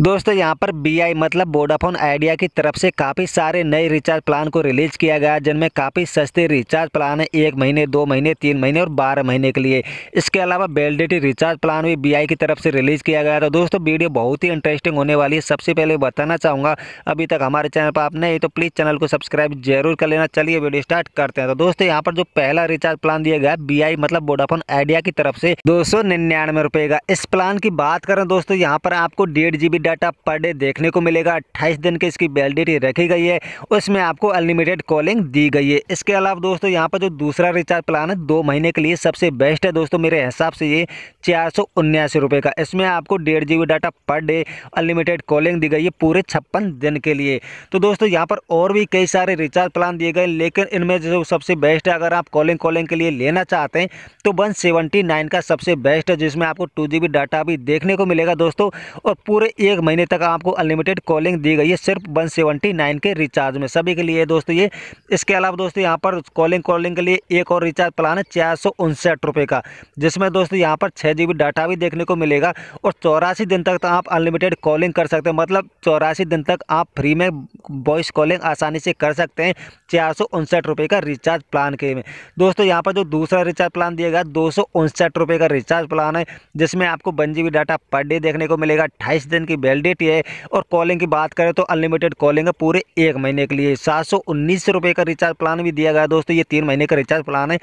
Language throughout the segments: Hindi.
दोस्तों यहाँ पर बी मतलब वोडाफोन आइडिया की तरफ से काफ़ी सारे नए रिचार्ज प्लान को रिलीज किया गया जिनमें काफ़ी सस्ते रिचार्ज प्लान है एक महीने दो महीने तीन महीने और बारह महीने के लिए इसके अलावा बेलडेटी रिचार्ज प्लान भी बी की तरफ से रिलीज किया गया तो दोस्तों वीडियो बहुत ही इंटरेस्टिंग होने वाली है सबसे पहले बताना चाहूँगा अभी तक हमारे चैनल पर आप नहीं तो प्लीज़ चैनल को सब्सक्राइब जरूर कर लेना चलिए वीडियो स्टार्ट करते हैं तो दोस्तों यहाँ पर जो पहला रिचार्ज प्लान दिया गया बी मतलब वोडाफोन आइडिया की तरफ से दो सौ का इस प्लान की बात करें दोस्तों यहाँ पर आपको डेढ़ जी डाटा पर डे देखने को मिलेगा अट्ठाईस दिन की इसकी वैलिडिटी रखी गई है उसमें आपको अनलिमिटेड कॉलिंग दी गई है इसके अलावा दोस्तों यहाँ पर जो दूसरा रिचार्ज प्लान है दो महीने के लिए सबसे बेस्ट है दोस्तों मेरे हिसाब से ये चार सौ उन्यासी रुपये का इसमें आपको डेढ़ G B data per day unlimited calling दी गई है पूरे छप्पन दिन के लिए तो दोस्तों यहाँ पर और भी कई सारे रिचार्ज प्लान दिए गए लेकिन इनमें जो सबसे बेस्ट है अगर आप कॉलिंग कॉलिंग के लिए लेना चाहते हैं तो वन सेवेंटी नाइन का सबसे बेस्ट है जिसमें आपको टू जी बी डाटा भी देखने को मिलेगा दोस्तों और पूरे एक एक महीने तक आपको अनलिमिटेड कॉलिंग दी गई है सिर्फ वन सेवेंटी नाइन के रिचार्ज में सभी के लिए दोस्तों ये इसके अलावा दोस्तों यहाँ पर कॉलिंग कॉलिंग के लिए एक और रिचार्ज प्लान है चार सौ उनसठ रुपये का जिसमें दोस्तों यहाँ पर छः जी बी डाटा भी देखने को मिलेगा और चौरासी दिन तक तो आप अनलिमिटेड कॉलिंग कर सकते हैं मतलब चौरासी दिन तक आप फ्री में वॉइस कॉलिंग आसानी से कर सकते हैं चार सौ उनसठ रुपये का रिचार्ज प्लान के में दोस्तों यहाँ पर जो दूसरा रिचार्ज प्लान दिया गया दो सौ उनसठ रुपये का रिचार्ज प्लान है जिसमें आपको one G B data per day देखने को मिलेगा अट्ठाईस दिन की वैलिडिटी है और कॉलिंग की बात करें तो अनलिमिटेड कॉलिंग है पूरे एक महीने के लिए सात सौ उन्नीस रुपये का रिचार्ज प्लान भी दिया गया है दोस्तों ये तीन महीने का रिचार्ज प्लान है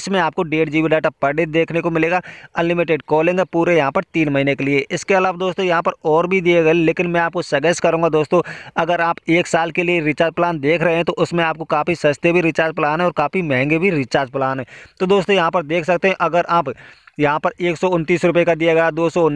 इसमें आपको डेढ़ जी डाटा पर डे देखने को मिलेगा अनलिमिटेड कॉलिंग है पूरे यहाँ पर तीन महीने के लिए इसके अलावा दोस्तों यहाँ पर और भी दिए गए लेकिन मैं आपको सजेस्ट करूँगा दोस्तों अगर आप एक साल के लिए रिचार्ज प्लान देख रहे हैं तो उसमें आपको काफ़ी सस्ते भी रिचार्ज प्लान है और काफ़ी महंगे भी रिचार्ज प्लान है तो दोस्तों यहाँ पर देख सकते हैं अगर आप यहाँ पर एक सौ का दिया गया दो सौ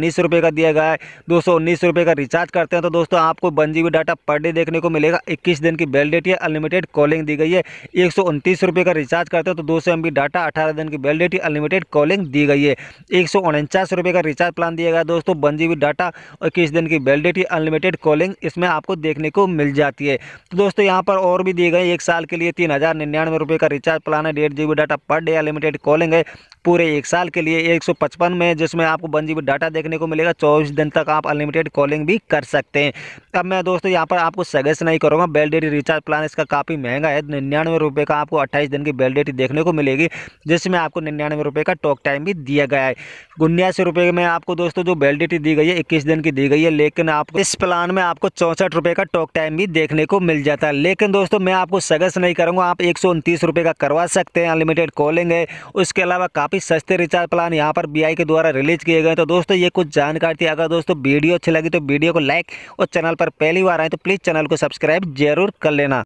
का दिया गया है दो सौ का रिचार्ज करते हैं तो दोस्तों आपको one G data per day देखने को मिलेगा इक्कीस दिन की वैलिडिटी है अनलिमिटेड कॉलिंग दी गई है एक सौ का रिचार्ज करते हैं तो दो सौ डाटा अठारह दिन की वैलिडिटी अनलिमिटेड कॉलिंग दी गई है एक सौ का रिचार्ज प्लान दिया गया दोस्तों वन जी डाटा इक्कीस दिन की वैलिडिटी अनलिमिटेड कॉलिंग इसमें आपको देखने को मिल जाती है तो दोस्तों यहाँ पर और भी दिए गए एक साल के लिए तीन हज़ार निन्यानवे रुपये का रिचार्ज प्लान है डेढ़ G data per day unlimited calling है पूरे एक साल के लिए एक में जिसमें आपको वन जी डाटा देखने को मिलेगा चौबीस दिन तक आप अनलिमिटेड कॉलिंग भी कर सकते हैं अब मैं दोस्तों यहाँ पर आपको सजेस्ट नहीं करूँगा बेलडेटी रिचार्ज प्लान इसका काफ़ी महंगा है निन्यानवे रुपये का आपको अट्ठाईस दिन की बेलडेटी देखने को मिलेगी जिसमें आपको निन्यानवे रुपये का टॉक टाइम भी दिया गया है उन्यासी रुपये में आपको दोस्तों जो बेलडेटी दी गई है इक्कीस दिन की दी गई है लेकिन आपको इस प्लान में आपको चौंसठ रुपये का टॉक टाइम भी देखने को मिल जाता है लेकिन दोस्तों मैं आपको सजेस्ट नहीं करूँगा आप एक रुपये का करवा सकते हैं अनलिमिटेड कॉलिंग है उसके अलावा काफ़ी सस्ते रिचार्ज प्लान यहाँ पर बी के द्वारा रिलीज किए गए तो दोस्तों ये कुछ जानकारी थी अगर दोस्तों वीडियो अच्छी लगी तो वीडियो को लाइक और चैनल पर पहली बार आए तो प्लीज़ चैनल को सब्सक्राइब जरूर कर लेना